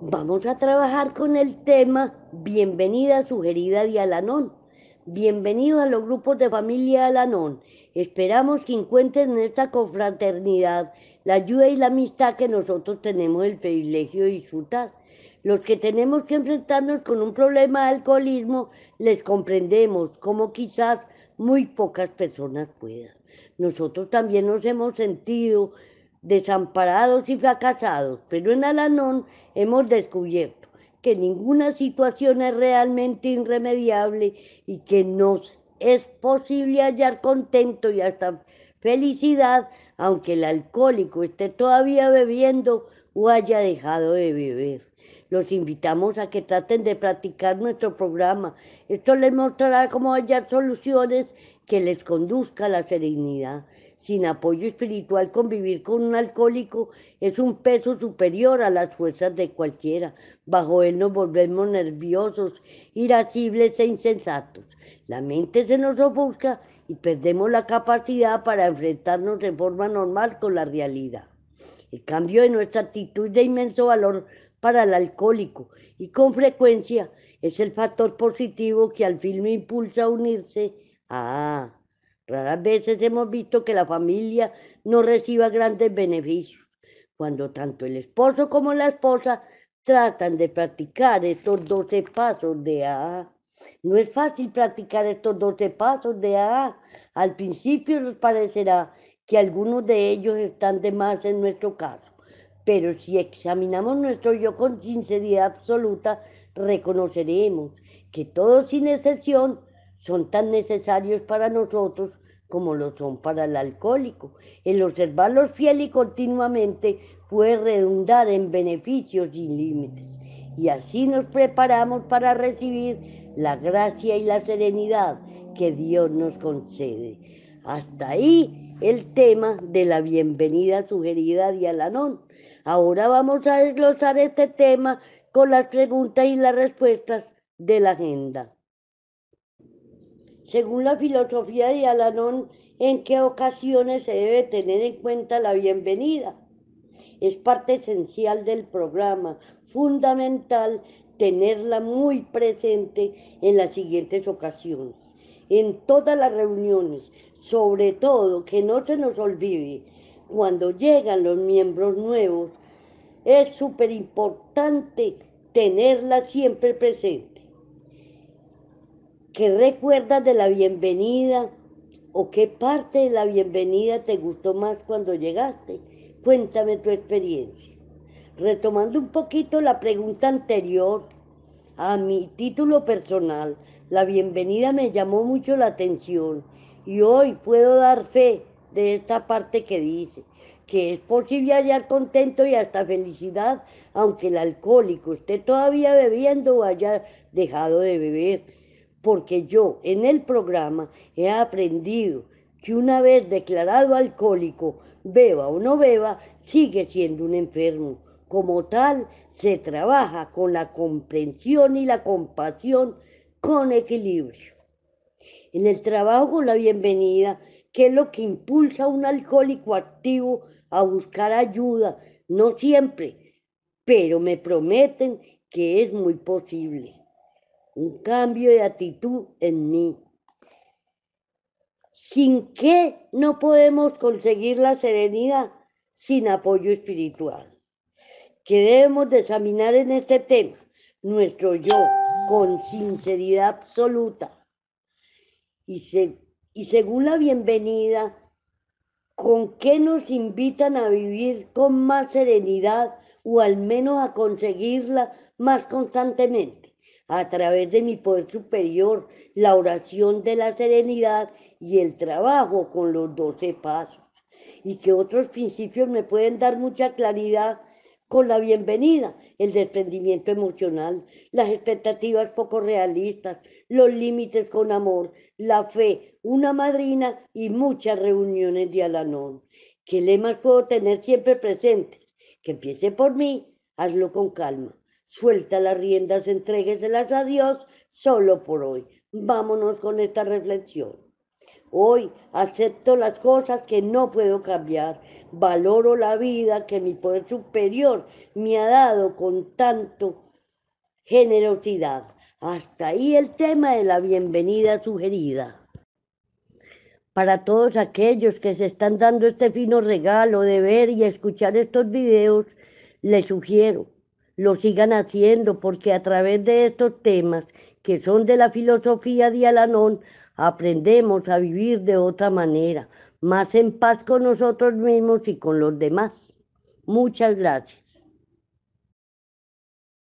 Vamos a trabajar con el tema Bienvenida Sugerida de Alanón. Bienvenidos a los grupos de familia Alanón. Esperamos que encuentren en esta confraternidad la ayuda y la amistad que nosotros tenemos el privilegio de disfrutar. Los que tenemos que enfrentarnos con un problema de alcoholismo les comprendemos como quizás muy pocas personas puedan. Nosotros también nos hemos sentido desamparados y fracasados, pero en Alanón hemos descubierto que ninguna situación es realmente irremediable y que nos es posible hallar contento y hasta felicidad, aunque el alcohólico esté todavía bebiendo o haya dejado de beber. Los invitamos a que traten de practicar nuestro programa. Esto les mostrará cómo hallar soluciones que les conduzca a la serenidad sin apoyo espiritual, convivir con un alcohólico es un peso superior a las fuerzas de cualquiera. Bajo él nos volvemos nerviosos, irascibles e insensatos. La mente se nos ofusca y perdemos la capacidad para enfrentarnos de forma normal con la realidad. El cambio de nuestra actitud de inmenso valor para el alcohólico y con frecuencia es el factor positivo que al fin me impulsa a unirse a Raras veces hemos visto que la familia no reciba grandes beneficios, cuando tanto el esposo como la esposa tratan de practicar estos 12 pasos de AA. No es fácil practicar estos 12 pasos de AA. Al principio nos parecerá que algunos de ellos están de más en nuestro caso, pero si examinamos nuestro yo con sinceridad absoluta, reconoceremos que todos sin excepción son tan necesarios para nosotros como lo son para el alcohólico. El observarlos fiel y continuamente puede redundar en beneficios sin límites. Y así nos preparamos para recibir la gracia y la serenidad que Dios nos concede. Hasta ahí el tema de la bienvenida sugerida de Alanón. Ahora vamos a desglosar este tema con las preguntas y las respuestas de la agenda. Según la filosofía de Alanón, ¿en qué ocasiones se debe tener en cuenta la bienvenida? Es parte esencial del programa, fundamental tenerla muy presente en las siguientes ocasiones, en todas las reuniones, sobre todo que no se nos olvide, cuando llegan los miembros nuevos, es súper importante tenerla siempre presente ¿Qué recuerdas de la bienvenida? ¿O qué parte de la bienvenida te gustó más cuando llegaste? Cuéntame tu experiencia. Retomando un poquito la pregunta anterior, a mi título personal, la bienvenida me llamó mucho la atención y hoy puedo dar fe de esta parte que dice que es posible hallar contento y hasta felicidad, aunque el alcohólico esté todavía bebiendo o haya dejado de beber porque yo en el programa he aprendido que una vez declarado alcohólico, beba o no beba, sigue siendo un enfermo. Como tal, se trabaja con la comprensión y la compasión con equilibrio. En el trabajo con la bienvenida, que es lo que impulsa a un alcohólico activo a buscar ayuda, no siempre, pero me prometen que es muy posible un cambio de actitud en mí. Sin qué no podemos conseguir la serenidad sin apoyo espiritual. Que debemos examinar en este tema nuestro yo con sinceridad absoluta y, y según la bienvenida con qué nos invitan a vivir con más serenidad o al menos a conseguirla más constantemente a través de mi poder superior, la oración de la serenidad y el trabajo con los doce pasos. Y que otros principios me pueden dar mucha claridad con la bienvenida, el desprendimiento emocional, las expectativas poco realistas, los límites con amor, la fe, una madrina y muchas reuniones de Alanón. ¿Qué lemas puedo tener siempre presentes? Que empiece por mí, hazlo con calma suelta las riendas, entrégueselas a Dios solo por hoy. Vámonos con esta reflexión. Hoy acepto las cosas que no puedo cambiar. Valoro la vida que mi poder superior me ha dado con tanto generosidad. Hasta ahí el tema de la bienvenida sugerida para todos aquellos que se están dando este fino regalo de ver y escuchar estos videos, les sugiero lo sigan haciendo, porque a través de estos temas que son de la filosofía de Alanón, aprendemos a vivir de otra manera, más en paz con nosotros mismos y con los demás. Muchas gracias.